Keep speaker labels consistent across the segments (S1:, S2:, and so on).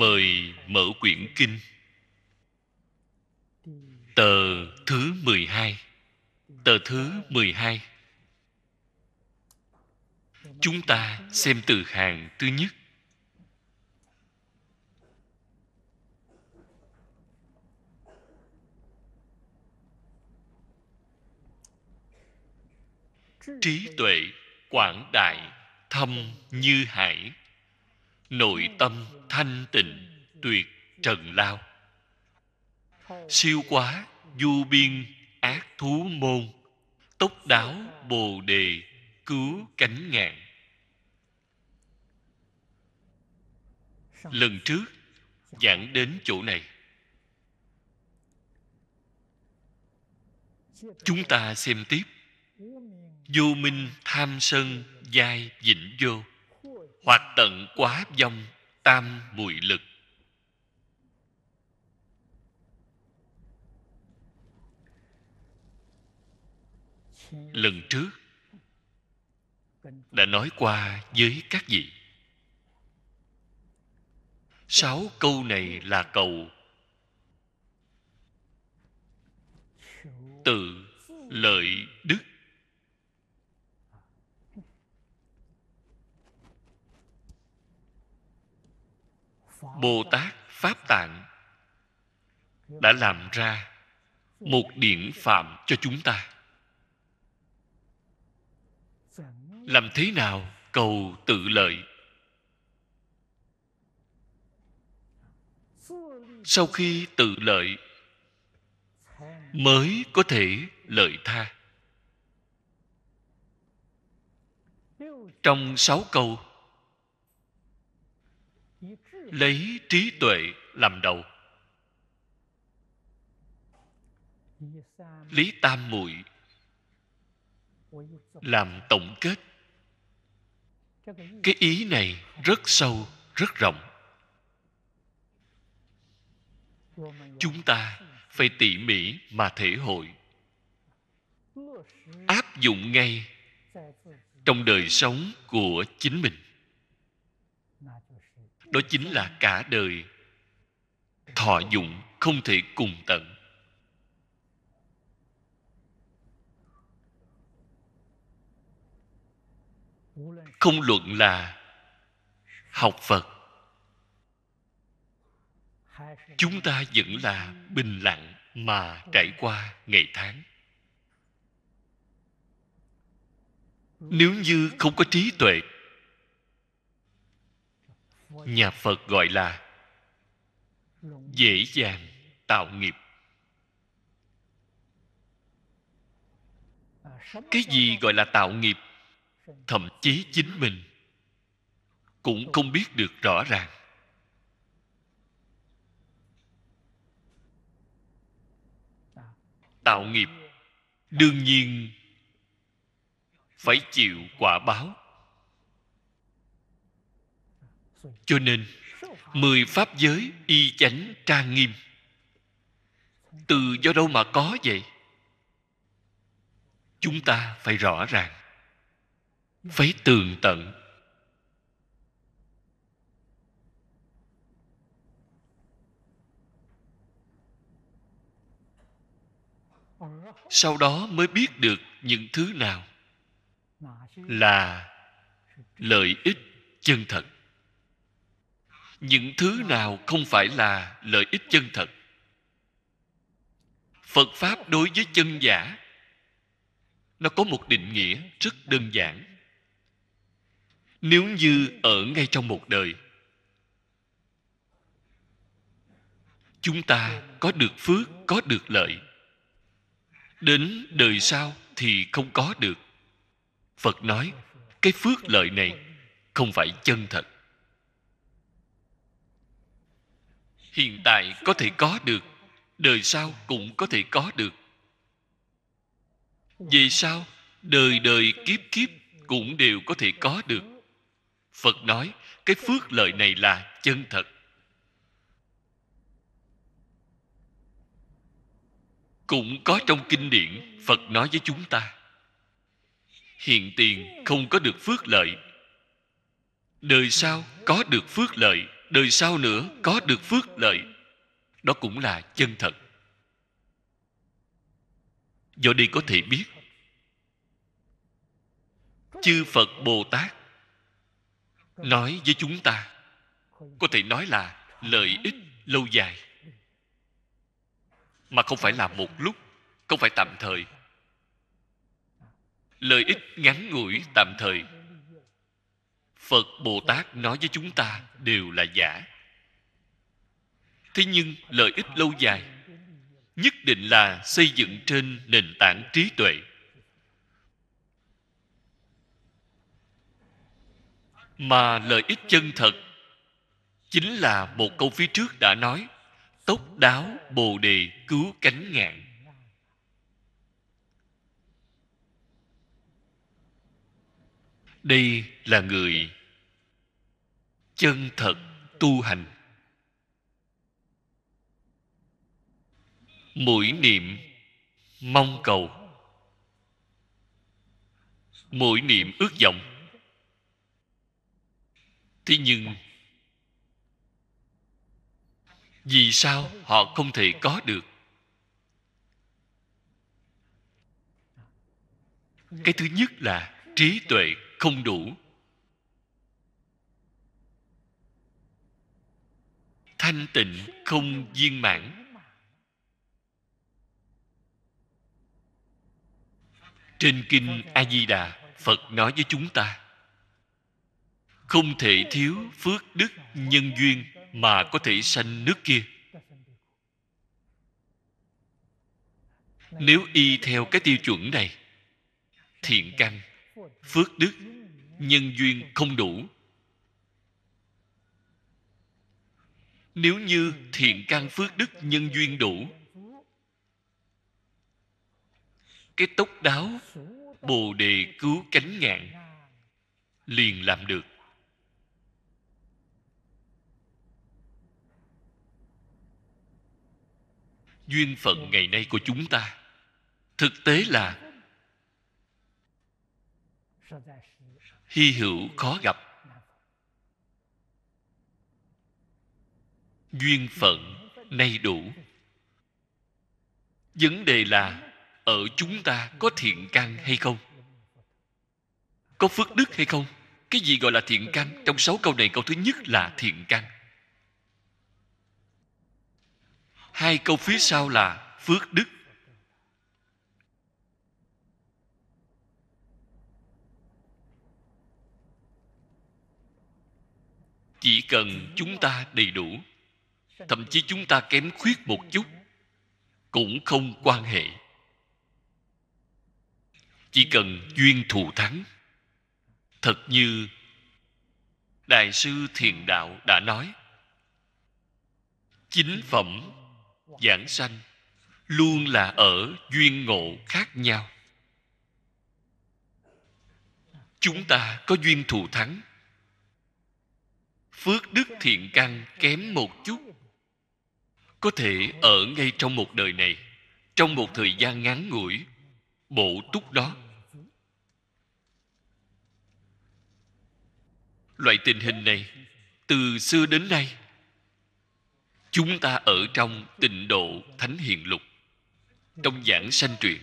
S1: mời mở quyển kinh tờ thứ 12 tờ thứ 12 chúng ta xem từ hàng thứ nhất trí tuệ quảng đại thâm như hải nội tâm thanh tịnh tuyệt trần lao siêu quá du biên ác thú môn tốc đáo bồ đề cứu cánh ngạn lần trước giảng đến chỗ này chúng ta xem tiếp vô minh tham sân dai vĩnh vô hoặc tận quá vong tam muội lực lần trước đã nói qua với các vị sáu câu này là cầu tự lợi đức bồ tát pháp tạng đã làm ra một điển phạm cho chúng ta làm thế nào cầu tự lợi sau khi tự lợi mới có thể lợi tha trong sáu câu lấy trí tuệ làm đầu lý tam muội làm tổng kết cái ý này rất sâu rất rộng chúng ta phải tỉ mỉ mà thể hội áp dụng ngay trong đời sống của chính mình đó chính là cả đời thọ dụng không thể cùng tận không luận là học phật chúng ta vẫn là bình lặng mà trải qua ngày tháng nếu như không có trí tuệ nhà phật gọi là dễ dàng tạo nghiệp cái gì gọi là tạo nghiệp thậm chí chính mình cũng không biết được rõ ràng tạo nghiệp đương nhiên phải chịu quả báo cho nên mười pháp giới y chánh trang nghiêm từ do đâu mà có vậy chúng ta phải rõ ràng phải tường tận sau đó mới biết được những thứ nào là lợi ích chân thật những thứ nào không phải là lợi ích chân thật phật pháp đối với chân giả nó có một định nghĩa rất đơn giản nếu như ở ngay trong một đời chúng ta có được phước có được lợi đến đời sau thì không có được phật nói cái phước lợi này không phải chân thật hiện tại có thể có được đời sau cũng có thể có được về sau đời đời kiếp kiếp cũng đều có thể có được phật nói cái phước lợi này là chân thật cũng có trong kinh điển phật nói với chúng ta hiện tiền không có được phước lợi đời sau có được phước lợi đời sau nữa có được phước lợi đó cũng là chân thật do đi có thể biết chư phật bồ tát nói với chúng ta có thể nói là lợi ích lâu dài mà không phải là một lúc không phải tạm thời lợi ích ngắn ngủi tạm thời phật bồ tát nói với chúng ta đều là giả thế nhưng lợi ích lâu dài nhất định là xây dựng trên nền tảng trí tuệ mà lợi ích chân thật chính là một câu phía trước đã nói tốc đáo bồ đề cứu cánh ngạn đây là người chân thật tu hành mỗi niệm mong cầu mỗi niệm ước vọng thế nhưng vì sao họ không thể có được cái thứ nhất là trí tuệ không đủ thanh tịnh không viên mãn trên kinh a di đà phật nói với chúng ta không thể thiếu phước đức nhân duyên mà có thể sanh nước kia nếu y theo cái tiêu chuẩn này thiện căn phước đức nhân duyên không đủ nếu như thiện căn phước đức nhân duyên đủ cái tốc đáo bồ đề cứu cánh ngạn liền làm được duyên phận ngày nay của chúng ta thực tế là hy hữu khó gặp duyên phận nay đủ vấn đề là ở chúng ta có thiện căn hay không có phước đức hay không cái gì gọi là thiện căn trong sáu câu này câu thứ nhất là thiện căn hai câu phía sau là phước đức chỉ cần chúng ta đầy đủ thậm chí chúng ta kém khuyết một chút cũng không quan hệ chỉ cần duyên thù thắng thật như đại sư thiền đạo đã nói chính phẩm giảng sanh luôn là ở duyên ngộ khác nhau chúng ta có duyên thù thắng phước đức thiện căn kém một chút có thể ở ngay trong một đời này trong một thời gian ngắn ngủi bổ túc đó loại tình hình này từ xưa đến nay chúng ta ở trong tịnh độ thánh hiền lục trong giảng sanh truyện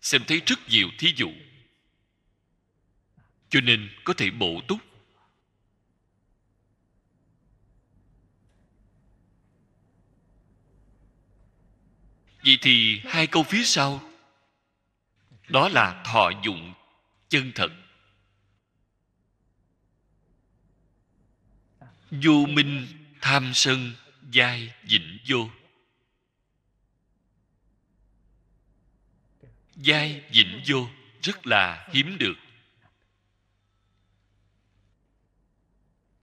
S1: xem thấy rất nhiều thí dụ cho nên có thể bổ túc vậy thì hai câu phía sau đó là thọ dụng chân thật vô minh tham sân giai dịnh vô giai dịnh vô rất là hiếm được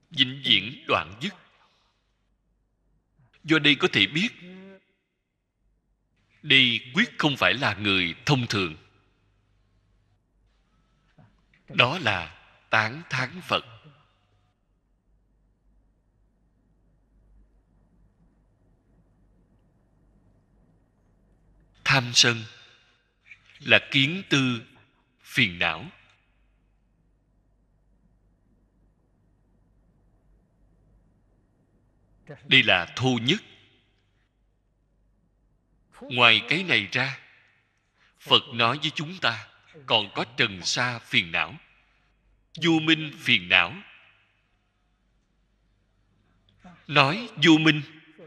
S1: vĩnh viễn đoạn dứt do đây có thể biết đi quyết không phải là người thông thường đó là tán thán phật tham sân là kiến tư phiền não đây là thô nhất ngoài cái này ra phật nói với chúng ta còn có trần sa phiền não du minh phiền não nói du minh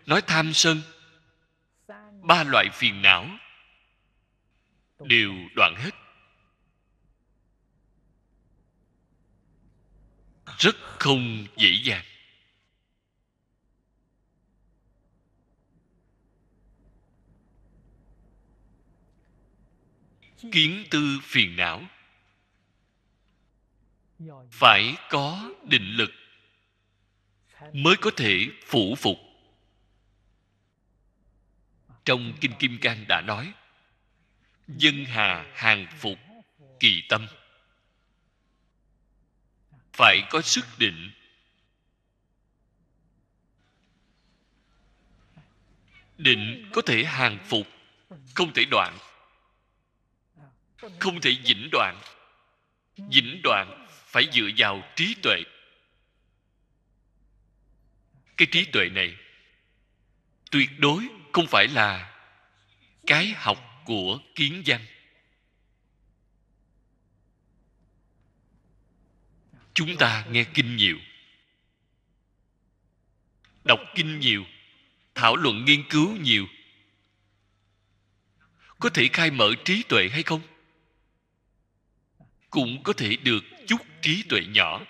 S1: nói tham sân ba loại phiền não đều đoạn hết rất không dễ dàng kiến tư phiền não phải có định lực mới có thể phủ phục trong kinh kim cang đã nói dân hà hàng phục kỳ tâm phải có sức định định có thể hàng phục không thể đoạn không thể vĩnh đoạn vĩnh đoạn phải dựa vào trí tuệ cái trí tuệ này tuyệt đối không phải là cái học của kiến danh. chúng ta nghe kinh nhiều đọc kinh nhiều thảo luận nghiên cứu nhiều có thể khai mở trí tuệ hay không cũng có thể được chút trí tuệ nhỏ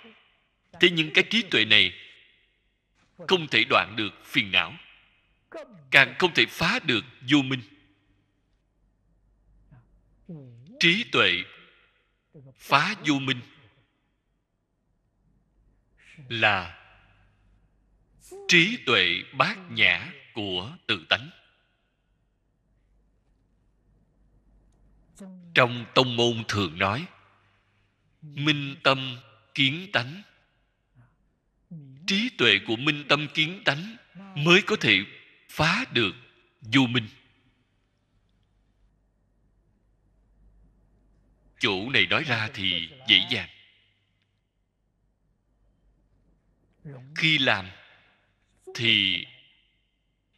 S1: thế nhưng cái trí tuệ này không thể đoạn được phiền não càng không thể phá được vô minh trí tuệ phá vô minh là trí tuệ bát nhã của tự tánh trong tông môn thường nói minh tâm kiến tánh trí tuệ của minh tâm kiến tánh mới có thể phá được vô minh chỗ này nói ra thì dễ dàng khi làm thì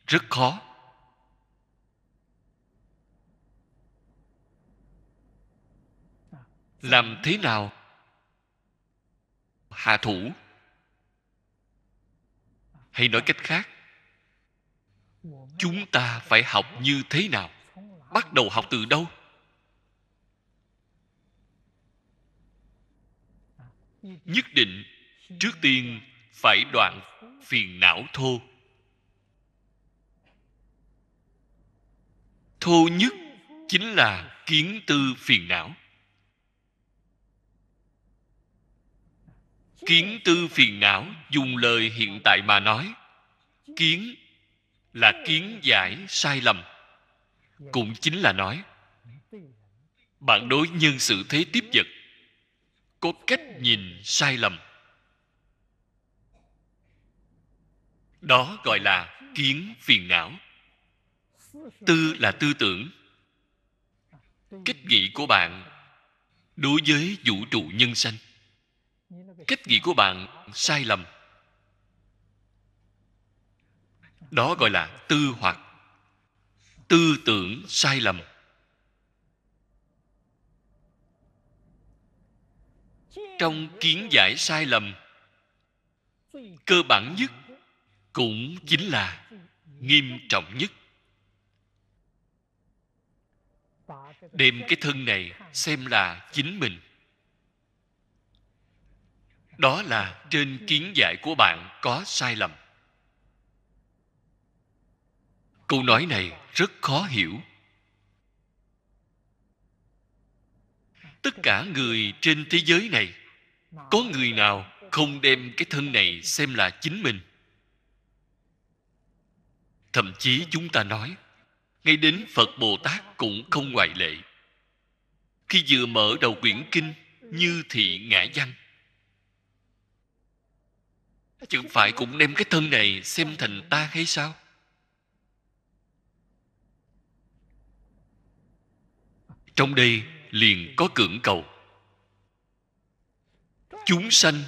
S1: rất khó làm thế nào hạ thủ hay nói cách khác chúng ta phải học như thế nào bắt đầu học từ đâu nhất định trước tiên phải đoạn phiền não thô thô nhất chính là kiến tư phiền não kiến tư phiền não dùng lời hiện tại mà nói kiến là kiến giải sai lầm cũng chính là nói bạn đối nhân sự thế tiếp vật có cách nhìn sai lầm đó gọi là kiến phiền não tư là tư tưởng cách nghĩ của bạn đối với vũ trụ nhân sanh cách nghĩ của bạn sai lầm đó gọi là tư hoặc tư tưởng sai lầm trong kiến giải sai lầm cơ bản nhất cũng chính là nghiêm trọng nhất đem cái thân này xem là chính mình đó là trên kiến giải của bạn có sai lầm câu nói này rất khó hiểu tất cả người trên thế giới này có người nào không đem cái thân này xem là chính mình thậm chí chúng ta nói ngay đến phật bồ tát cũng không ngoại lệ khi vừa mở đầu quyển kinh như thị ngã văn chứ phải cũng đem cái thân này xem thành ta hay sao trong đây liền có cưỡng cầu chúng sanh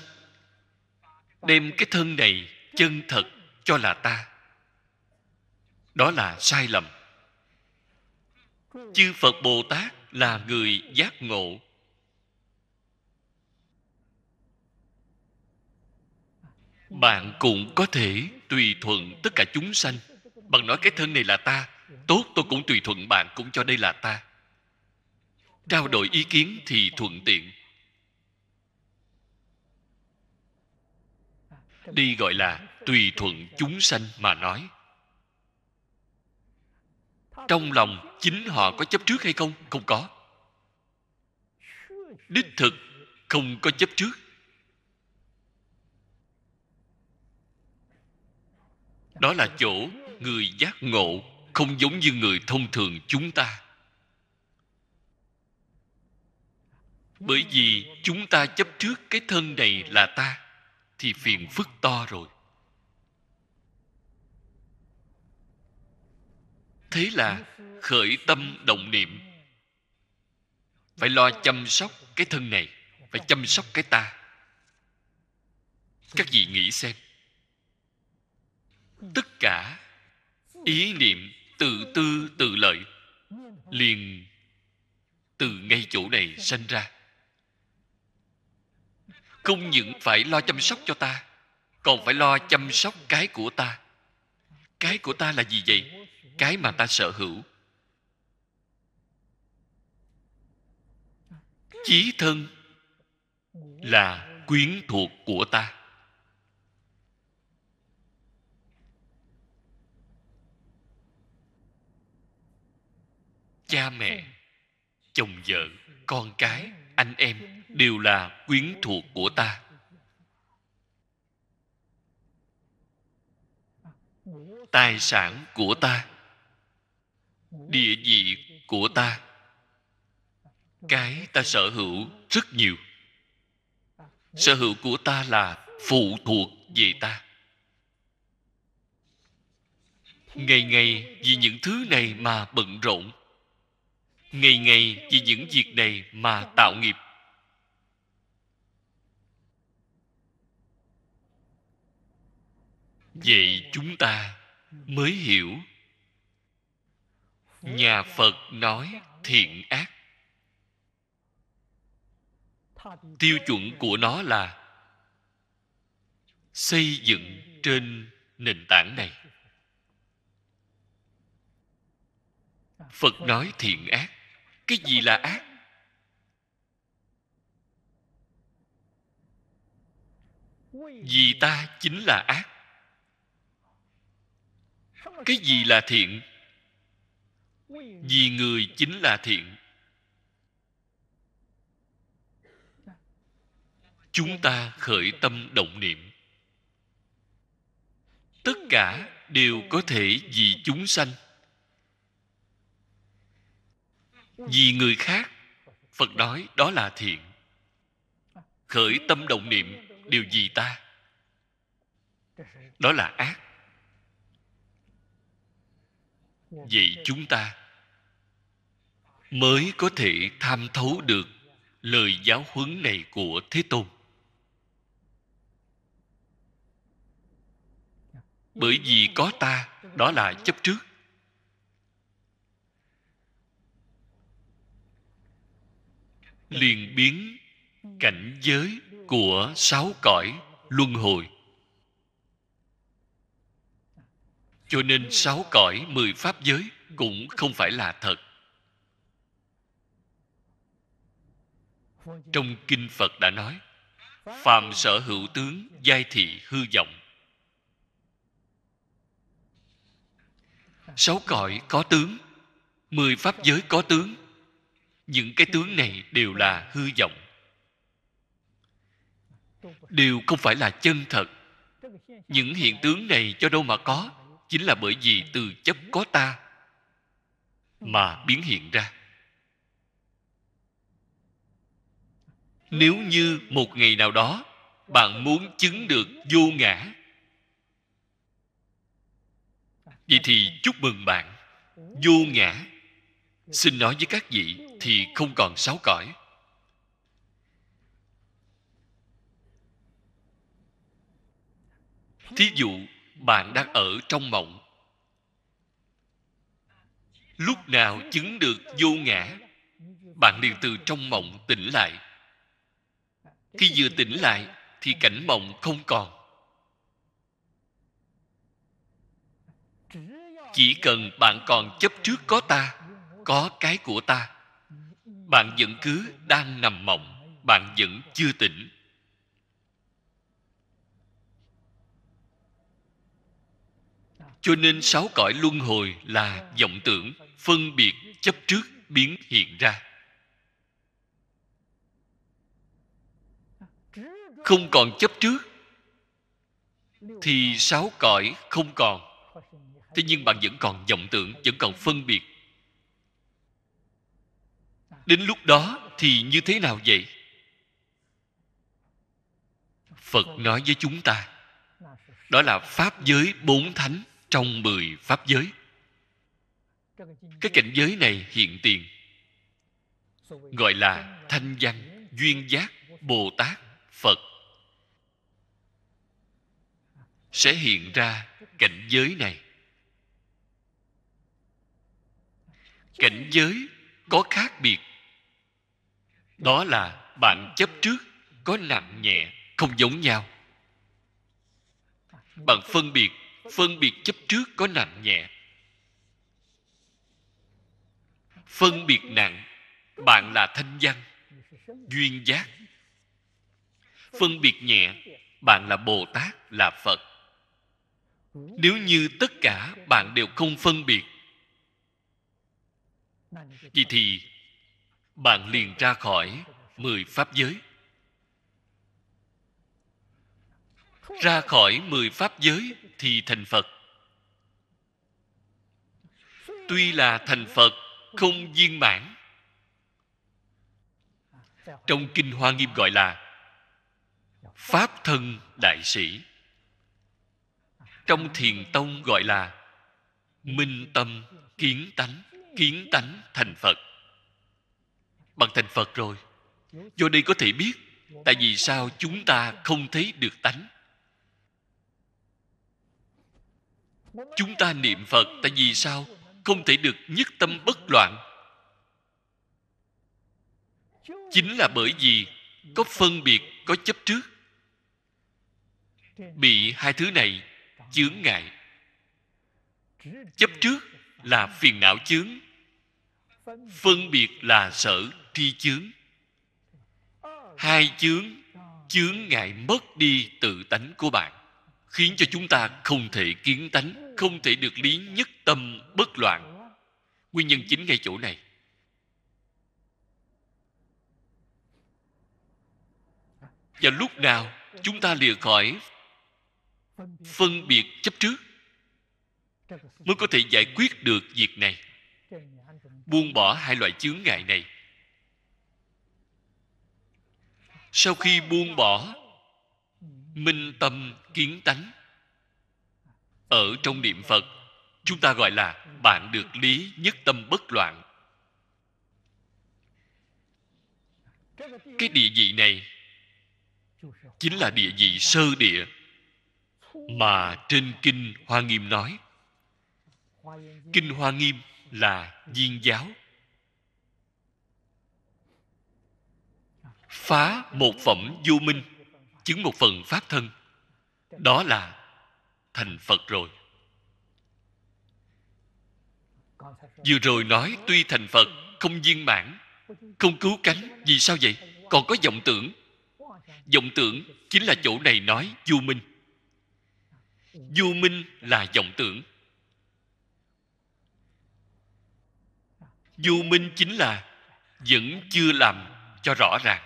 S1: đem cái thân này chân thật cho là ta đó là sai lầm chư phật bồ tát là người giác ngộ bạn cũng có thể tùy thuận tất cả chúng sanh bằng nói cái thân này là ta tốt tôi cũng tùy thuận bạn cũng cho đây là ta trao đổi ý kiến thì thuận tiện đi gọi là tùy thuận chúng sanh mà nói trong lòng chính họ có chấp trước hay không không có đích thực không có chấp trước đó là chỗ người giác ngộ không giống như người thông thường chúng ta bởi vì chúng ta chấp trước cái thân này là ta thì phiền phức to rồi thế là khởi tâm động niệm phải lo chăm sóc cái thân này phải chăm sóc cái ta các vị nghĩ xem tất cả ý niệm tự tư tự lợi liền từ ngay chỗ này sanh ra không những phải lo chăm sóc cho ta còn phải lo chăm sóc cái của ta cái của ta là gì vậy cái mà ta sở hữu chí thân là quyến thuộc của ta cha mẹ chồng vợ con cái anh em đều là quyến thuộc của ta tài sản của ta địa vị của ta cái ta sở hữu rất nhiều sở hữu của ta là phụ thuộc về ta ngày ngày vì những thứ này mà bận rộn ngày ngày vì những việc này mà tạo nghiệp vậy chúng ta mới hiểu nhà phật nói thiện ác tiêu chuẩn của nó là xây dựng trên nền tảng này phật nói thiện ác cái gì là ác vì ta chính là ác cái gì là thiện vì người chính là thiện chúng ta khởi tâm động niệm tất cả đều có thể vì chúng sanh vì người khác phật nói đó là thiện khởi tâm động niệm điều gì ta đó là ác vậy chúng ta mới có thể tham thấu được lời giáo huấn này của thế tôn bởi vì có ta đó là chấp trước liền biến cảnh giới của sáu cõi luân hồi cho nên sáu cõi mười pháp giới cũng không phải là thật trong kinh phật đã nói phàm sở hữu tướng giai thị hư vọng sáu cõi có tướng mười pháp giới có tướng những cái tướng này đều là hư vọng đều không phải là chân thật những hiện tướng này cho đâu mà có chính là bởi vì từ chấp có ta mà biến hiện ra nếu như một ngày nào đó bạn muốn chứng được vô ngã vậy thì chúc mừng bạn vô ngã xin nói với các vị thì không còn sáu cõi thí dụ bạn đang ở trong mộng lúc nào chứng được vô ngã bạn liền từ trong mộng tỉnh lại khi vừa tỉnh lại thì cảnh mộng không còn chỉ cần bạn còn chấp trước có ta có cái của ta bạn vẫn cứ đang nằm mộng bạn vẫn chưa tỉnh cho nên sáu cõi luân hồi là vọng tưởng phân biệt chấp trước biến hiện ra không còn chấp trước thì sáu cõi không còn thế nhưng bạn vẫn còn vọng tưởng vẫn còn phân biệt đến lúc đó thì như thế nào vậy phật nói với chúng ta đó là pháp giới bốn thánh trong mười pháp giới cái cảnh giới này hiện tiền gọi là thanh văn duyên giác bồ tát phật sẽ hiện ra cảnh giới này cảnh giới có khác biệt đó là bạn chấp trước có nặng nhẹ không giống nhau bạn phân biệt phân biệt chấp trước có nặng nhẹ phân biệt nặng bạn là thanh văn duyên giác phân biệt nhẹ bạn là bồ tát là phật nếu như tất cả bạn đều không phân biệt vậy thì bạn liền ra khỏi mười pháp giới ra khỏi mười pháp giới thì thành phật tuy là thành phật không viên mãn trong kinh hoa nghiêm gọi là pháp thân đại sĩ trong thiền tông gọi là minh tâm kiến tánh kiến tánh thành phật bằng thành phật rồi do đây có thể biết tại vì sao chúng ta không thấy được tánh chúng ta niệm phật tại vì sao không thể được nhất tâm bất loạn chính là bởi vì có phân biệt có chấp trước bị hai thứ này chướng ngại chấp trước là phiền não chướng phân biệt là sở tri chướng hai chướng chướng ngại mất đi tự tánh của bạn khiến cho chúng ta không thể kiến tánh không thể được lý nhất tâm bất loạn nguyên nhân chính ngay chỗ này và lúc nào chúng ta lìa khỏi phân biệt chấp trước mới có thể giải quyết được việc này buông bỏ hai loại chướng ngại này sau khi buông bỏ minh tâm kiến tánh ở trong niệm phật chúng ta gọi là bạn được lý nhất tâm bất loạn cái địa vị này chính là địa vị sơ địa mà trên kinh hoa nghiêm nói kinh hoa nghiêm là viên giáo phá một phẩm vô minh chứng một phần pháp thân đó là thành phật rồi vừa rồi nói tuy thành phật không viên mãn không cứu cánh vì sao vậy còn có vọng tưởng vọng tưởng chính là chỗ này nói vô minh vô minh là vọng tưởng vô minh chính là vẫn chưa làm cho rõ ràng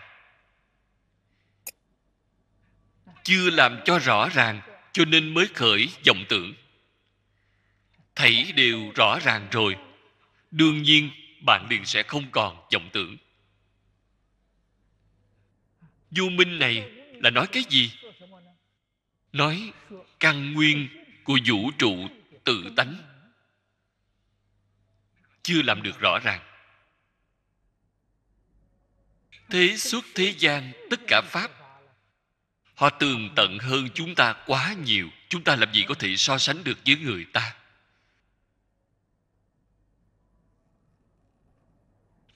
S1: chưa làm cho rõ ràng cho nên mới khởi vọng tưởng thấy đều rõ ràng rồi đương nhiên bạn liền sẽ không còn vọng tưởng vô minh này là nói cái gì nói căn nguyên của vũ trụ tự tánh chưa làm được rõ ràng thế suốt thế gian tất cả pháp họ tường tận hơn chúng ta quá nhiều chúng ta làm gì có thể so sánh được với người ta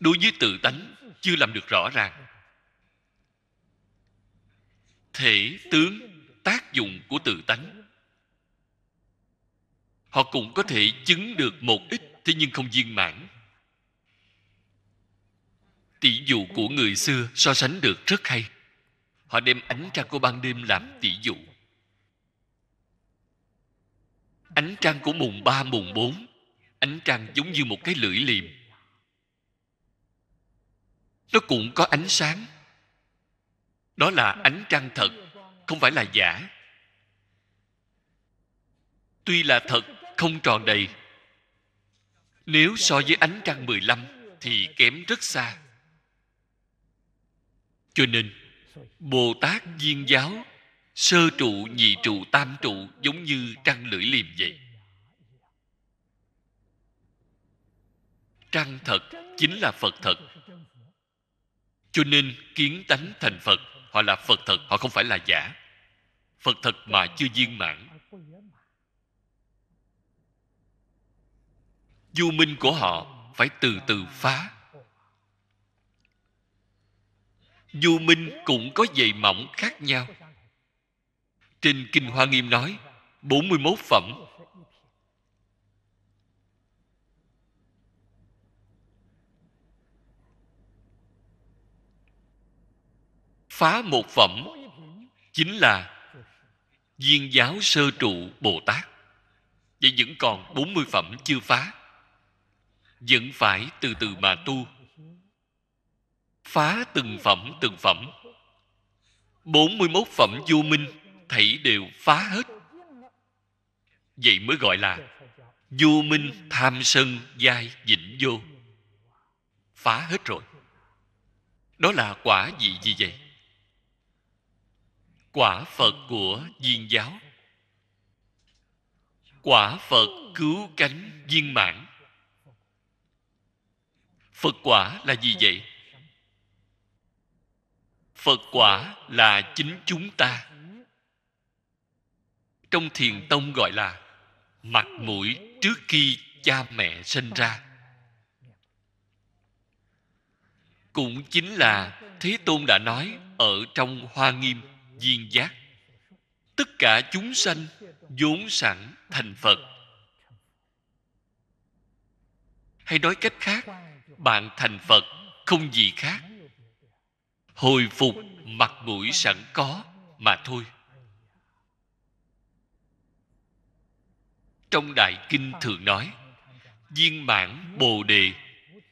S1: đối với tự tánh chưa làm được rõ ràng thể tướng tác dụng của tự tánh họ cũng có thể chứng được một ít thế nhưng không viên mãn tỷ dụ của người xưa so sánh được rất hay họ đem ánh trăng của ban đêm làm tỷ dụ ánh trăng của mùng ba mùng bốn ánh trăng giống như một cái lưỡi liềm nó cũng có ánh sáng đó là ánh trăng thật không phải là giả tuy là thật không tròn đầy nếu so với ánh trăng 15 thì kém rất xa. Cho nên, bồ tát viên giáo sơ trụ nhị trụ tam trụ giống như trăng lưỡi liềm vậy trăng thật chính là phật thật cho nên kiến tánh thành phật họ là phật thật họ không phải là giả phật thật mà chưa viên mãn du minh của họ phải từ từ phá vô minh cũng có dày mỏng khác nhau trên kinh hoa nghiêm nói 41 phẩm phá một phẩm chính là viên giáo sơ trụ bồ tát vậy vẫn còn 40 phẩm chưa phá vẫn phải từ từ mà tu phá từng phẩm từng phẩm 41 phẩm vô minh thảy đều phá hết vậy mới gọi là vô minh tham sân giai dịnh vô phá hết rồi đó là quả gì gì vậy quả phật của viên giáo quả phật cứu cánh viên mãn phật quả là gì vậy phật quả là chính chúng ta trong thiền tông gọi là mặt mũi trước khi cha mẹ sinh ra cũng chính là thế tôn đã nói ở trong hoa nghiêm viên giác tất cả chúng sanh vốn sẵn thành phật hay nói cách khác bạn thành phật không gì khác hồi phục mặt mũi sẵn có mà thôi trong đại kinh thường nói viên mãn bồ đề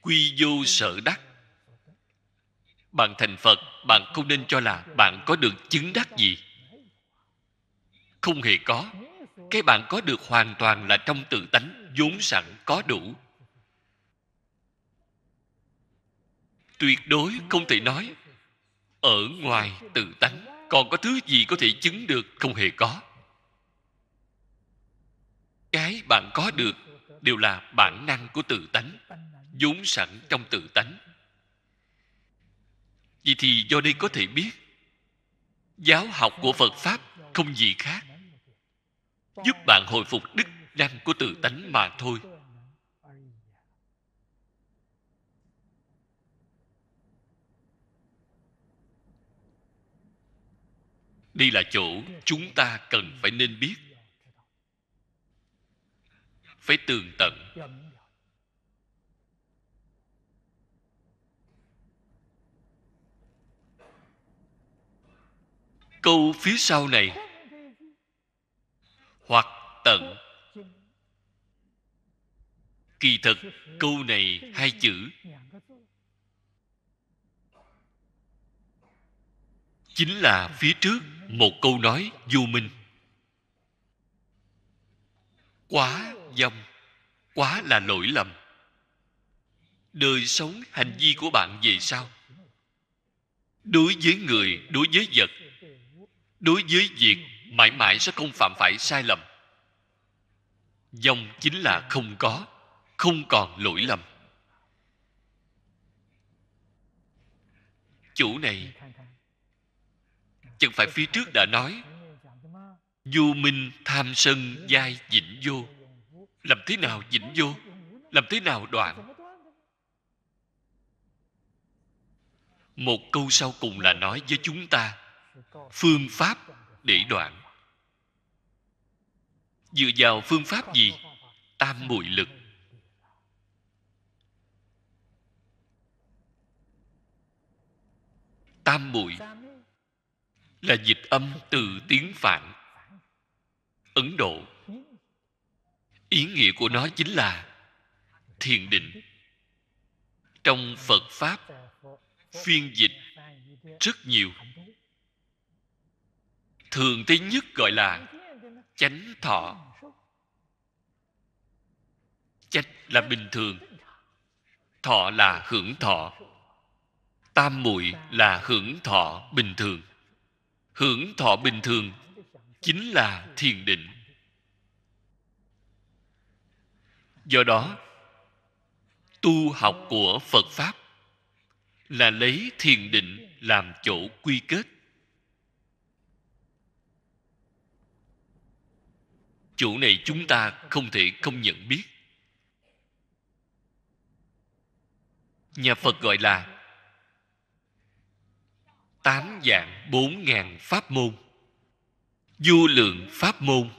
S1: quy vô sở đắc bạn thành phật bạn không nên cho là bạn có được chứng đắc gì không hề có cái bạn có được hoàn toàn là trong tự tánh vốn sẵn có đủ tuyệt đối không thể nói ở ngoài tự tánh còn có thứ gì có thể chứng được không hề có cái bạn có được đều là bản năng của tự tánh vốn sẵn trong tự tánh vì thì do đây có thể biết giáo học của phật pháp không gì khác giúp bạn hồi phục đức năng của tự tánh mà thôi đây là chỗ chúng ta cần phải nên biết phải tường tận câu phía sau này hoặc tận kỳ thực câu này hai chữ chính là phía trước một câu nói vô minh quá dâm quá là lỗi lầm đời sống hành vi của bạn về sau đối với người đối với vật đối với việc mãi mãi sẽ không phạm phải sai lầm dòng chính là không có không còn lỗi lầm chủ này chẳng phải phía trước đã nói vô minh tham sân giai dịnh vô làm thế nào dịnh vô làm thế nào đoạn một câu sau cùng là nói với chúng ta phương pháp để đoạn dựa vào phương pháp gì tam muội lực tam muội là dịch âm từ tiếng phạn ấn độ ý nghĩa của nó chính là thiền định trong phật pháp phiên dịch rất nhiều thường thấy nhất gọi là chánh thọ chánh là bình thường thọ là hưởng thọ tam muội là hưởng thọ bình thường hưởng thọ bình thường chính là thiền định do đó tu học của phật pháp là lấy thiền định làm chỗ quy kết chỗ này chúng ta không thể không nhận biết nhà phật gọi là tám dạng bốn ngàn pháp môn du lượng pháp môn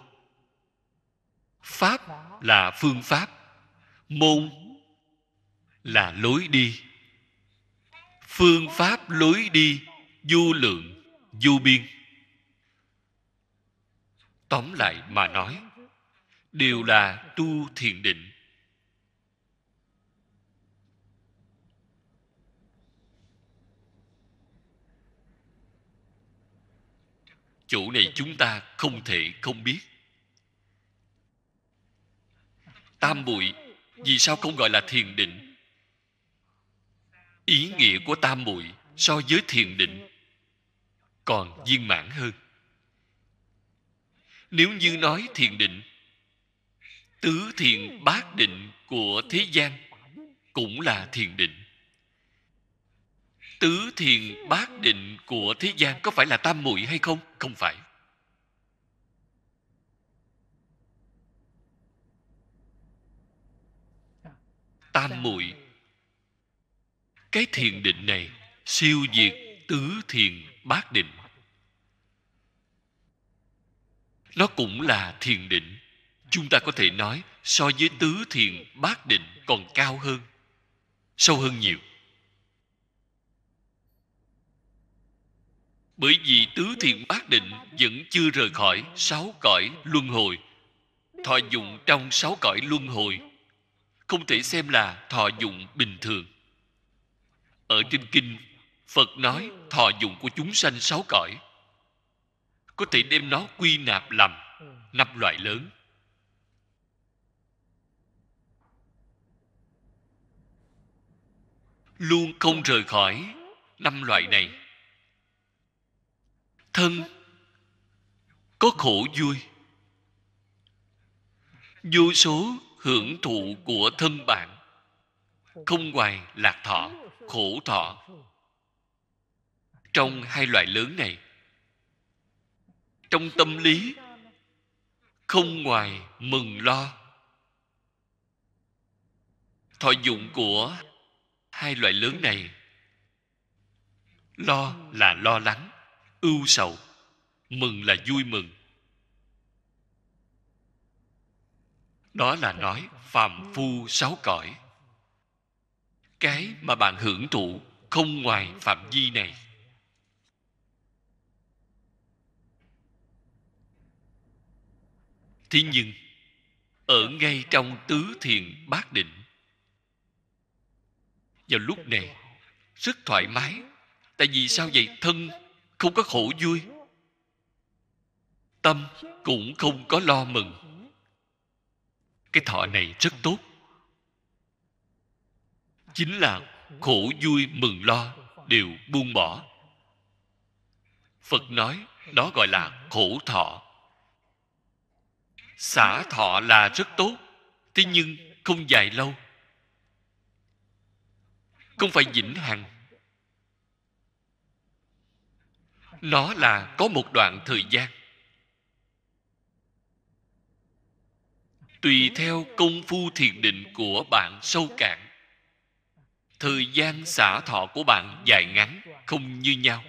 S1: pháp là phương pháp môn là lối đi phương pháp lối đi du lượng du biên tóm lại mà nói đều là tu thiền định chỗ này chúng ta không thể không biết tam muội vì sao không gọi là thiền định ý nghĩa của tam muội so với thiền định còn viên mãn hơn nếu như nói thiền định tứ thiền bát định của thế gian cũng là thiền định tứ thiền bát định của thế gian có phải là tam muội hay không không phải tam muội cái thiền định này siêu diệt tứ thiền bát định nó cũng là thiền định chúng ta có thể nói so với tứ thiền bát định còn cao hơn sâu hơn nhiều bởi vì tứ thiện bác định vẫn chưa rời khỏi sáu cõi luân hồi thọ dụng trong sáu cõi luân hồi không thể xem là thọ dụng bình thường ở trên kinh phật nói thọ dụng của chúng sanh sáu cõi có thể đem nó quy nạp làm năm loại lớn luôn không rời khỏi năm loại này thân có khổ vui vô số hưởng thụ của thân bạn không ngoài lạc thọ khổ thọ trong hai loại lớn này trong tâm lý không ngoài mừng lo thọ dụng của hai loại lớn này lo là lo lắng ưu sầu mừng là vui mừng đó là nói phàm phu sáu cõi cái mà bạn hưởng thụ không ngoài phạm vi này thế nhưng ở ngay trong tứ thiền bát định vào lúc này rất thoải mái tại vì sao vậy thân không có khổ vui tâm cũng không có lo mừng cái thọ này rất tốt chính là khổ vui mừng lo đều buông bỏ phật nói đó gọi là khổ thọ xả thọ là rất tốt thế nhưng không dài lâu không phải vĩnh hằng nó là có một đoạn thời gian tùy theo công phu thiền định của bạn sâu cạn thời gian xả thọ của bạn dài ngắn không như nhau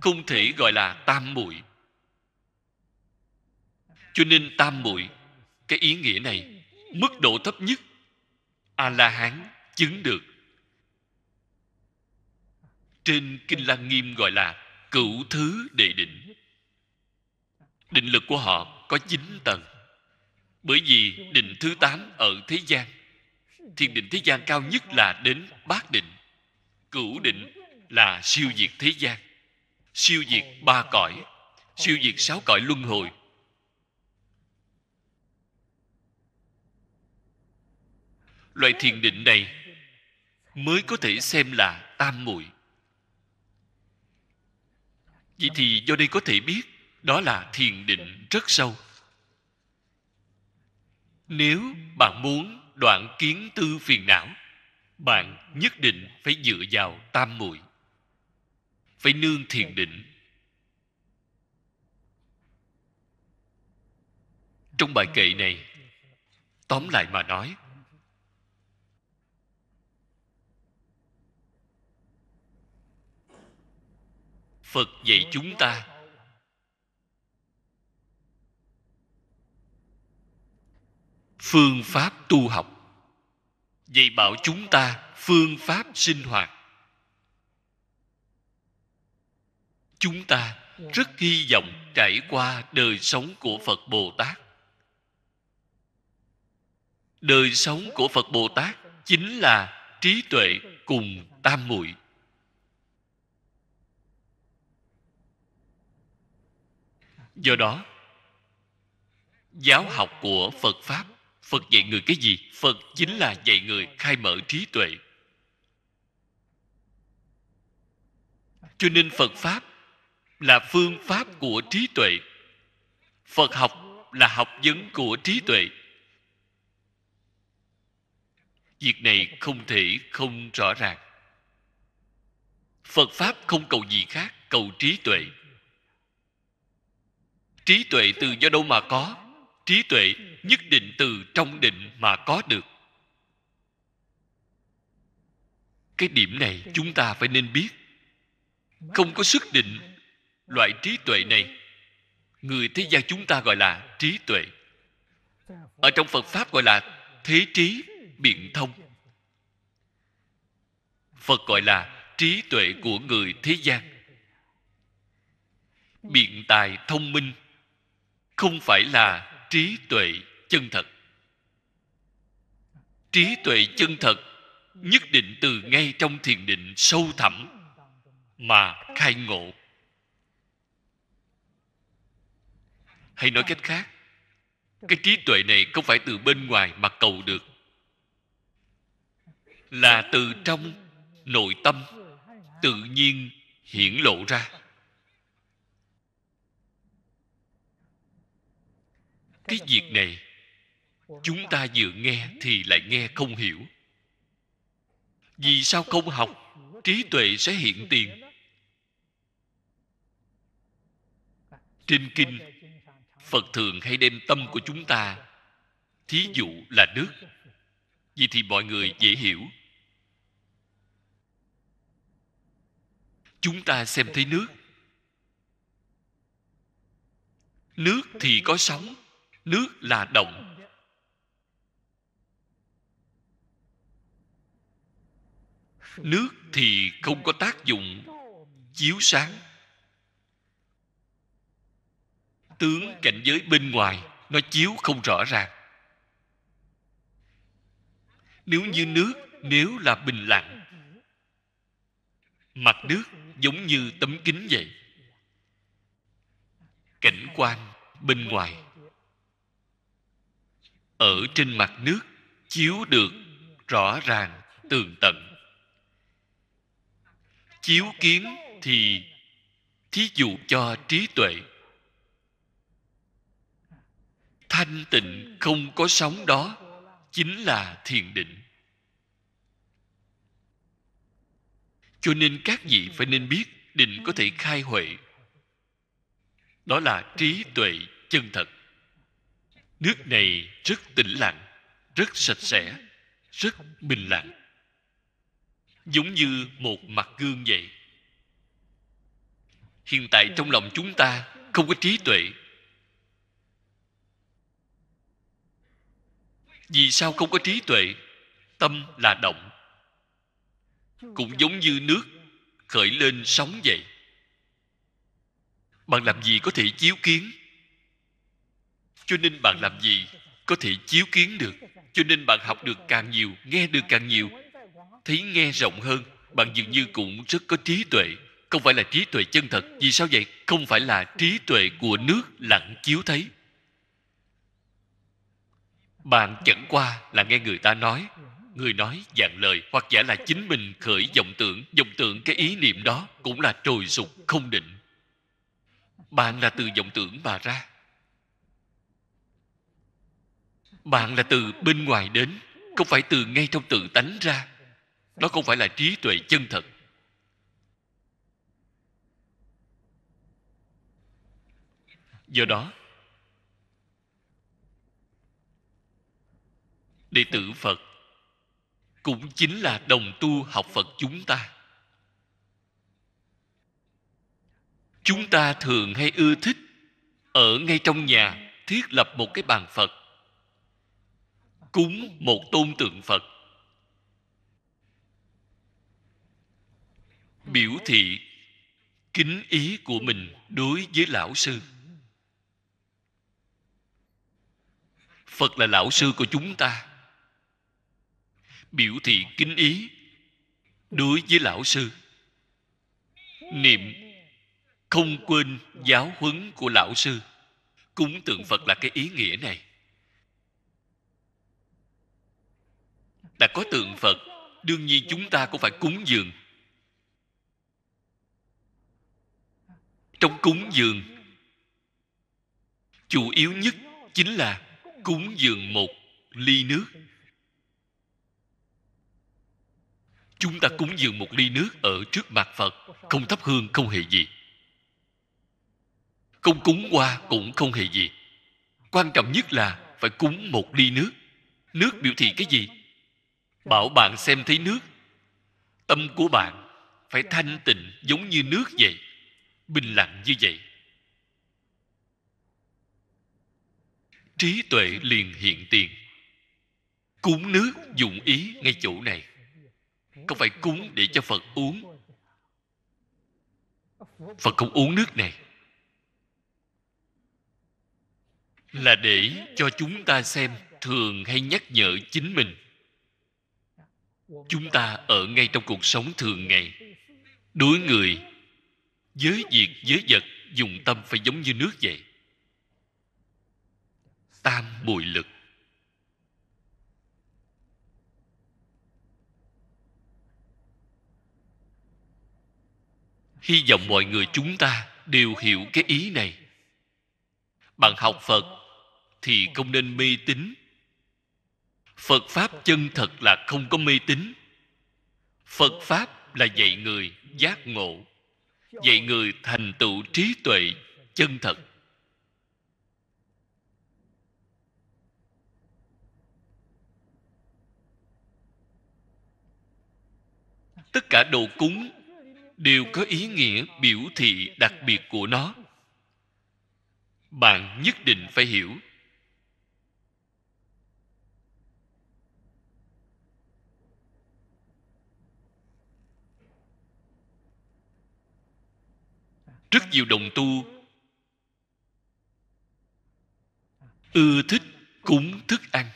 S1: không thể gọi là tam muội cho nên tam muội cái ý nghĩa này mức độ thấp nhất a la hán chứng được trên kinh lăng nghiêm gọi là cửu thứ đệ định định lực của họ có chín tầng bởi vì định thứ tám ở thế gian thiền định thế gian cao nhất là đến bát định cửu định là siêu diệt thế gian siêu diệt ba cõi siêu diệt sáu cõi luân hồi loại thiền định này mới có thể xem là tam muội vậy thì do đây có thể biết đó là thiền định rất sâu nếu bạn muốn đoạn kiến tư phiền não bạn nhất định phải dựa vào tam muội phải nương thiền định trong bài kệ này tóm lại mà nói phật dạy chúng ta phương pháp tu học dạy bảo chúng ta phương pháp sinh hoạt chúng ta rất hy vọng trải qua đời sống của phật bồ tát đời sống của phật bồ tát chính là trí tuệ cùng tam muội do đó giáo học của phật pháp phật dạy người cái gì phật chính là dạy người khai mở trí tuệ cho nên phật pháp là phương pháp của trí tuệ phật học là học vấn của trí tuệ việc này không thể không rõ ràng phật pháp không cầu gì khác cầu trí tuệ trí tuệ từ do đâu mà có trí tuệ nhất định từ trong định mà có được cái điểm này chúng ta phải nên biết không có xuất định loại trí tuệ này người thế gian chúng ta gọi là trí tuệ ở trong phật pháp gọi là thế trí biện thông phật gọi là trí tuệ của người thế gian biện tài thông minh không phải là trí tuệ chân thật trí tuệ chân thật nhất định từ ngay trong thiền định sâu thẳm mà khai ngộ hay nói cách khác cái trí tuệ này không phải từ bên ngoài mà cầu được là từ trong nội tâm tự nhiên hiển lộ ra cái việc này chúng ta vừa nghe thì lại nghe không hiểu vì sao không học trí tuệ sẽ hiện tiền trên kinh phật thường hay đem tâm của chúng ta thí dụ là nước vì thì mọi người dễ hiểu chúng ta xem thấy nước nước thì có sóng nước là động nước thì không có tác dụng chiếu sáng tướng cảnh giới bên ngoài nó chiếu không rõ ràng nếu như nước nếu là bình lặng mặt nước giống như tấm kính vậy cảnh quan bên ngoài ở trên mặt nước chiếu được rõ ràng tường tận chiếu kiến thì thí dụ cho trí tuệ thanh tịnh không có sóng đó chính là thiền định cho nên các vị phải nên biết định có thể khai huệ đó là trí tuệ chân thật nước này rất tĩnh lặng rất sạch sẽ rất bình lặng giống như một mặt gương vậy hiện tại trong lòng chúng ta không có trí tuệ vì sao không có trí tuệ tâm là động cũng giống như nước khởi lên sóng vậy bạn làm gì có thể chiếu kiến cho nên bạn làm gì có thể chiếu kiến được cho nên bạn học được càng nhiều nghe được càng nhiều thấy nghe rộng hơn bạn dường như cũng rất có trí tuệ không phải là trí tuệ chân thật vì sao vậy không phải là trí tuệ của nước lặng chiếu thấy bạn chẳng qua là nghe người ta nói người nói dạng lời hoặc giả là chính mình khởi vọng tưởng vọng tưởng cái ý niệm đó cũng là trồi sụp không định bạn là từ vọng tưởng mà ra bạn là từ bên ngoài đến không phải từ ngay trong tự tánh ra đó không phải là trí tuệ chân thật do đó đệ tử phật cũng chính là đồng tu học phật chúng ta chúng ta thường hay ưa thích ở ngay trong nhà thiết lập một cái bàn phật cúng một tôn tượng phật biểu thị kính ý của mình đối với lão sư phật là lão sư của chúng ta biểu thị kính ý đối với lão sư niệm không quên giáo huấn của lão sư cúng tượng phật là cái ý nghĩa này đã có tượng phật đương nhiên chúng ta cũng phải cúng dường trong cúng dường chủ yếu nhất chính là cúng dường một ly nước chúng ta cúng dường một ly nước ở trước mặt phật không thắp hương không hề gì không cúng qua cũng không hề gì quan trọng nhất là phải cúng một ly nước nước biểu thị cái gì bảo bạn xem thấy nước tâm của bạn phải thanh tịnh giống như nước vậy bình lặng như vậy trí tuệ liền hiện tiền cúng nước dụng ý ngay chỗ này không phải cúng để cho phật uống phật không uống nước này là để cho chúng ta xem thường hay nhắc nhở chính mình chúng ta ở ngay trong cuộc sống thường ngày đối người với việc với vật dùng tâm phải giống như nước vậy tam bụi lực hy vọng mọi người chúng ta đều hiểu cái ý này bạn học phật thì không nên mê tín phật pháp chân thật là không có mê tín phật pháp là dạy người giác ngộ dạy người thành tựu trí tuệ chân thật tất cả đồ cúng đều có ý nghĩa biểu thị đặc biệt của nó bạn nhất định phải hiểu rất nhiều đồng tu ưa thích cúng thức ăn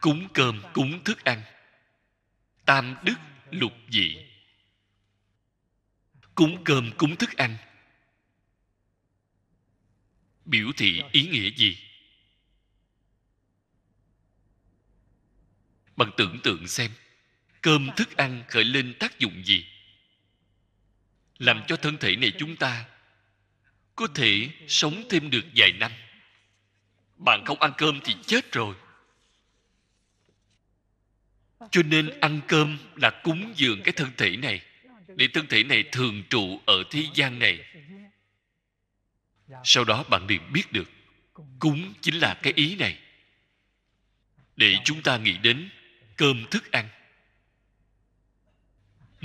S1: cúng cơm cúng thức ăn tam đức lục dị cúng cơm cúng thức ăn biểu thị ý nghĩa gì bằng tưởng tượng xem cơm thức ăn khởi lên tác dụng gì làm cho thân thể này chúng ta có thể sống thêm được vài năm bạn không ăn cơm thì chết rồi cho nên ăn cơm là cúng dường cái thân thể này để thân thể này thường trụ ở thế gian này sau đó bạn liền biết được cúng chính là cái ý này để chúng ta nghĩ đến cơm thức ăn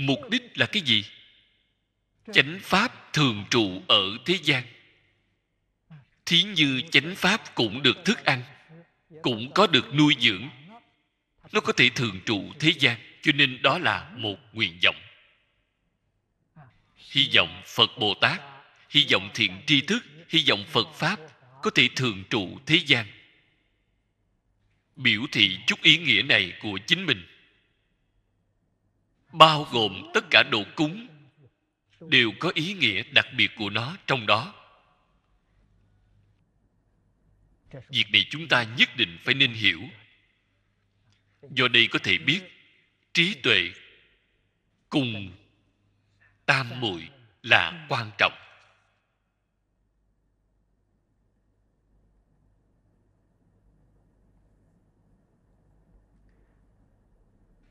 S1: mục đích là cái gì chánh pháp thường trụ ở thế gian thí như chánh pháp cũng được thức ăn cũng có được nuôi dưỡng nó có thể thường trụ thế gian cho nên đó là một nguyện vọng hy vọng phật bồ tát hy vọng thiện tri thức hy vọng phật pháp có thể thường trụ thế gian biểu thị chút ý nghĩa này của chính mình bao gồm tất cả đồ cúng đều có ý nghĩa đặc biệt của nó trong đó việc này chúng ta nhất định phải nên hiểu do đây có thể biết trí tuệ cùng tam muội là quan trọng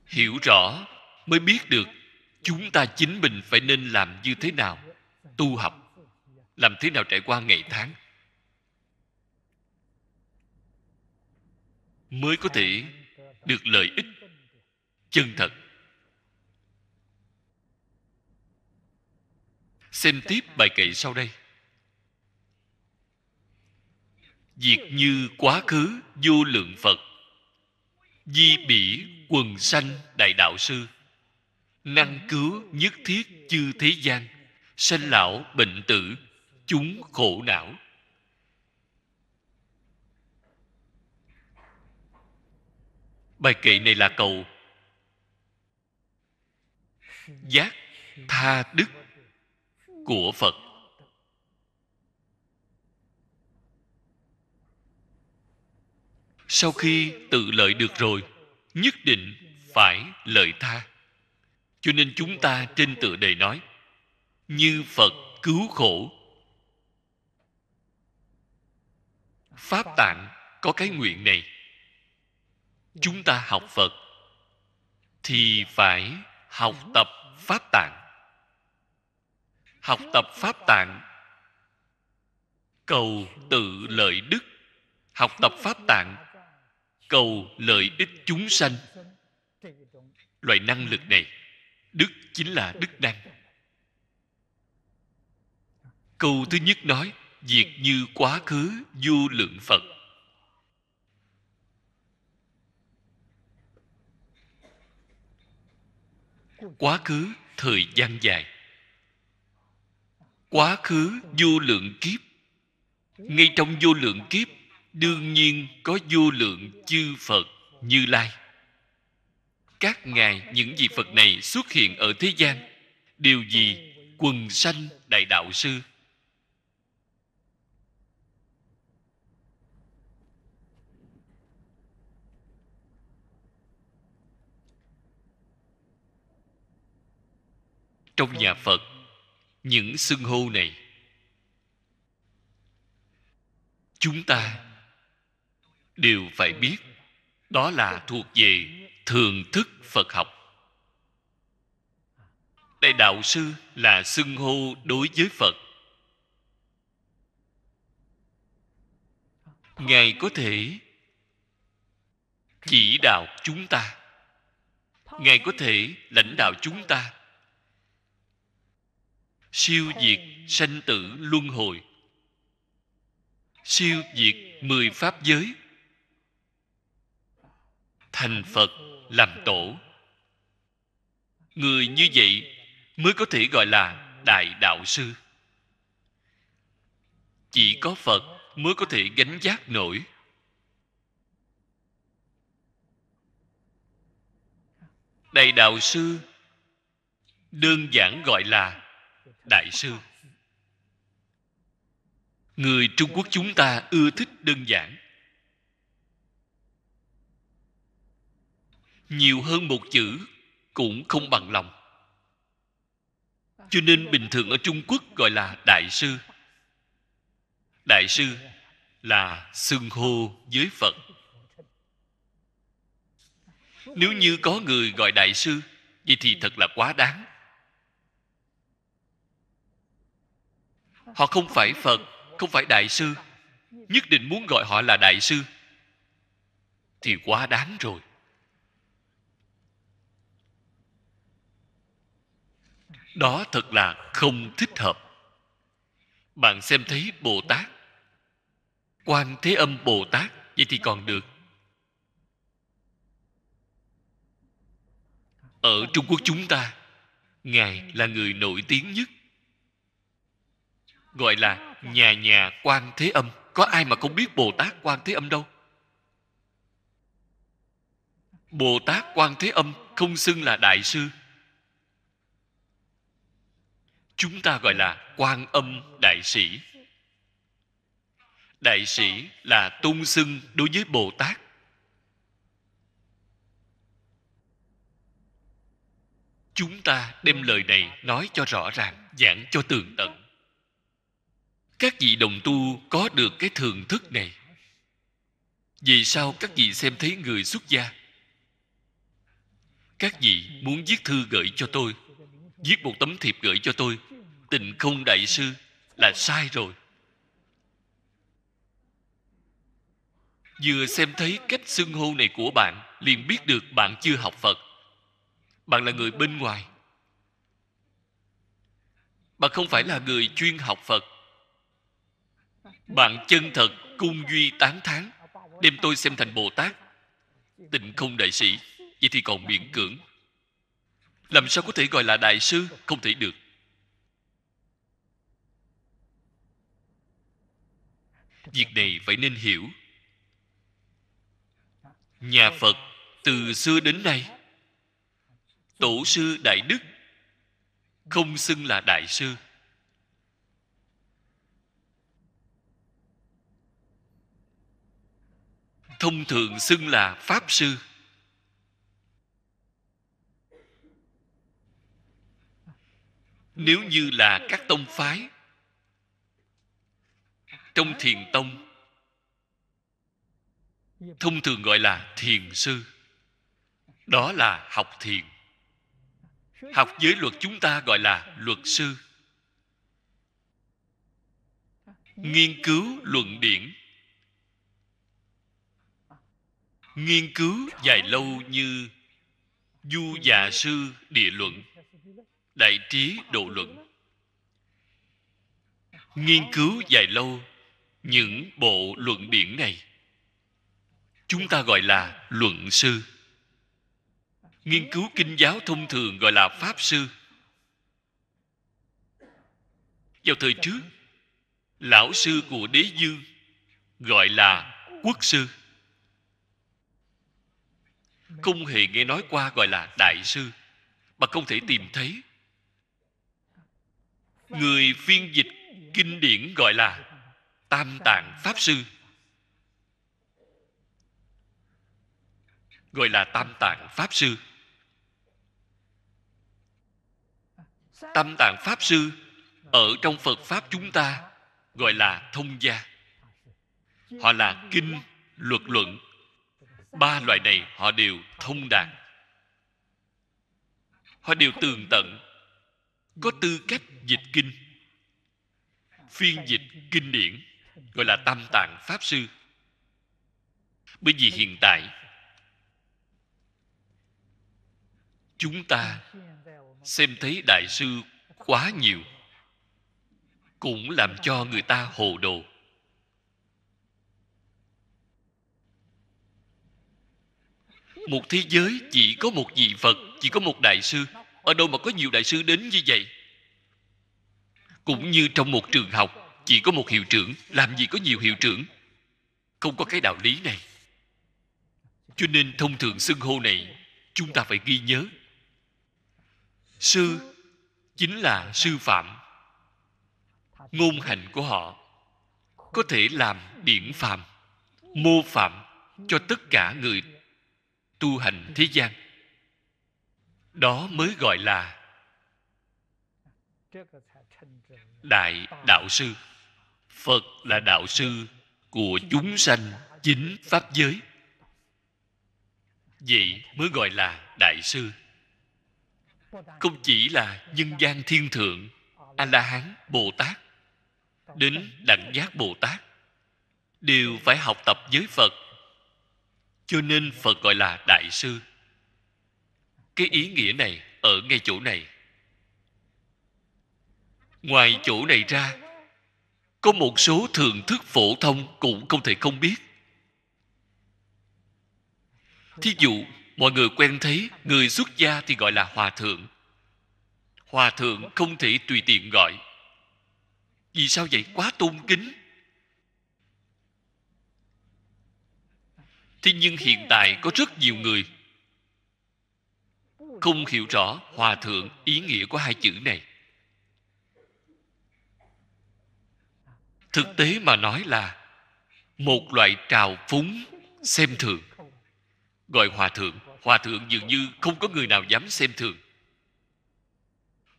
S1: hiểu rõ mới biết được chúng ta chính mình phải nên làm như thế nào tu học làm thế nào trải qua ngày tháng mới có thể được lợi ích chân thật xem tiếp bài kệ sau đây việc như quá khứ vô lượng phật di bỉ quần sanh đại đạo sư năng cứu nhất thiết chư thế gian sanh lão bệnh tử chúng khổ não bài kệ này là cầu giác tha đức của phật sau khi tự lợi được rồi nhất định phải lợi tha cho nên chúng ta trên tựa đề nói như phật cứu khổ pháp tạng có cái nguyện này chúng ta học phật thì phải học tập pháp tạng học tập pháp tạng cầu tự lợi đức học tập pháp tạng cầu lợi ích chúng sanh loại năng lực này đức chính là đức năng câu thứ nhất nói việc như quá khứ vô lượng phật quá khứ thời gian dài quá khứ vô lượng kiếp ngay trong vô lượng kiếp đương nhiên có vô lượng chư phật như lai các ngài những vị phật này xuất hiện ở thế gian điều gì quần sanh đại đạo sư trong nhà phật những xưng hô này chúng ta đều phải biết đó là thuộc về thường thức phật học đại đạo sư là xưng hô đối với phật ngài có thể chỉ đạo chúng ta ngài có thể lãnh đạo chúng ta siêu diệt sanh tử luân hồi siêu diệt mười pháp giới thành phật làm tổ người như vậy mới có thể gọi là đại đạo sư chỉ có phật mới có thể gánh giác nổi đại đạo sư đơn giản gọi là đại sư người trung quốc chúng ta ưa thích đơn giản nhiều hơn một chữ cũng không bằng lòng cho nên bình thường ở trung quốc gọi là đại sư đại sư là xưng hô với phật nếu như có người gọi đại sư vậy thì thật là quá đáng họ không phải phật không phải đại sư nhất định muốn gọi họ là đại sư thì quá đáng rồi đó thật là không thích hợp bạn xem thấy bồ tát quan thế âm bồ tát vậy thì còn được ở trung quốc chúng ta ngài là người nổi tiếng nhất gọi là nhà nhà quan thế âm có ai mà không biết bồ tát quan thế âm đâu bồ tát quan thế âm không xưng là đại sư chúng ta gọi là quan âm đại sĩ đại sĩ là tôn xưng đối với bồ tát chúng ta đem lời này nói cho rõ ràng giảng cho tường tận các vị đồng tu có được cái thường thức này vì sao các vị xem thấy người xuất gia các vị muốn viết thư gửi cho tôi viết một tấm thiệp gửi cho tôi tình không đại sư là sai rồi vừa xem thấy cách xưng hô này của bạn liền biết được bạn chưa học phật bạn là người bên ngoài bạn không phải là người chuyên học phật bạn chân thật cung duy tán tháng, đem tôi xem thành bồ tát tình không đại sĩ vậy thì còn miễn cưỡng làm sao có thể gọi là đại sư không thể được việc này phải nên hiểu nhà phật từ xưa đến nay tổ sư đại đức không xưng là đại sư thông thường xưng là pháp sư nếu như là các tông phái trong thiền tông thông thường gọi là thiền sư đó là học thiền học giới luật chúng ta gọi là luật sư nghiên cứu luận điển nghiên cứu dài lâu như du dạ sư địa luận đại trí độ luận nghiên cứu dài lâu những bộ luận điển này chúng ta gọi là luận sư nghiên cứu kinh giáo thông thường gọi là pháp sư vào thời trước lão sư của đế dương gọi là quốc sư không hề nghe nói qua gọi là đại sư mà không thể tìm thấy người phiên dịch kinh điển gọi là tam tạng pháp sư gọi là tam tạng pháp sư tam tạng pháp sư ở trong phật pháp chúng ta gọi là thông gia họ là kinh luật luận ba loại này họ đều thông đạt họ đều tường tận có tư cách dịch kinh phiên dịch kinh điển gọi là tam tạng pháp sư bởi vì hiện tại chúng ta xem thấy đại sư quá nhiều cũng làm cho người ta hồ đồ một thế giới chỉ có một vị phật chỉ có một đại sư ở đâu mà có nhiều đại sư đến như vậy cũng như trong một trường học chỉ có một hiệu trưởng làm gì có nhiều hiệu trưởng không có cái đạo lý này cho nên thông thường xưng hô này chúng ta phải ghi nhớ sư chính là sư phạm ngôn hành của họ có thể làm điển phạm mô phạm cho tất cả người tu hành thế gian đó mới gọi là đại đạo sư phật là đạo sư của chúng sanh chính pháp giới vậy mới gọi là đại sư không chỉ là nhân gian thiên thượng a la hán bồ tát đến đẳng giác bồ tát đều phải học tập với phật cho nên phật gọi là đại sư cái ý nghĩa này ở ngay chỗ này ngoài chỗ này ra có một số thường thức phổ thông cũng không thể không biết thí dụ mọi người quen thấy người xuất gia thì gọi là hòa thượng hòa thượng không thể tùy tiện gọi vì sao vậy quá tôn kính thế nhưng hiện tại có rất nhiều người không hiểu rõ hòa thượng ý nghĩa của hai chữ này thực tế mà nói là một loại trào phúng xem thường gọi hòa thượng hòa thượng dường như không có người nào dám xem thường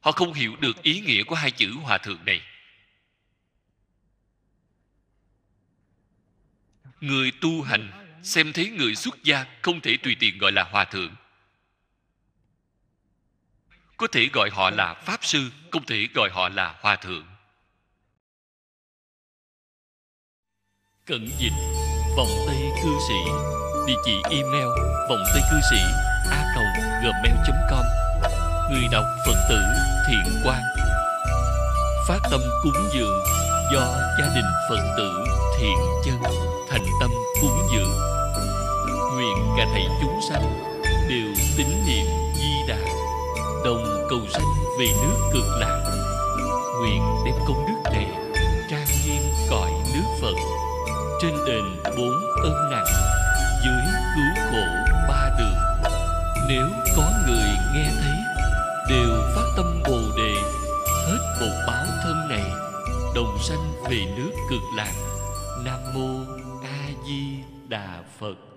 S1: họ không hiểu được ý nghĩa của hai chữ hòa thượng này người tu hành xem thấy người xuất gia không thể tùy tiện gọi là hòa thượng có thể gọi họ là pháp sư không thể gọi họ là hòa thượng Cận dịch Vòng tay Cư Sĩ Địa chỉ email vòng tay cư sĩ a cầu gmail.com Người đọc Phật tử Thiện quan Phát tâm cúng dường do gia đình Phật tử Thiện Chân thành tâm cúng dường Nguyện cả thầy chúng sanh đều tín niệm di đà Đồng cầu sanh về nước cực lạc Nguyện đem công đức này trang nghiêm cõi nước Phật trên đền bốn ơn nặng dưới cứu khổ ba đường nếu có người nghe thấy đều phát tâm bồ đề hết bồ báo thân này đồng sanh về nước cực lạc nam mô a di đà phật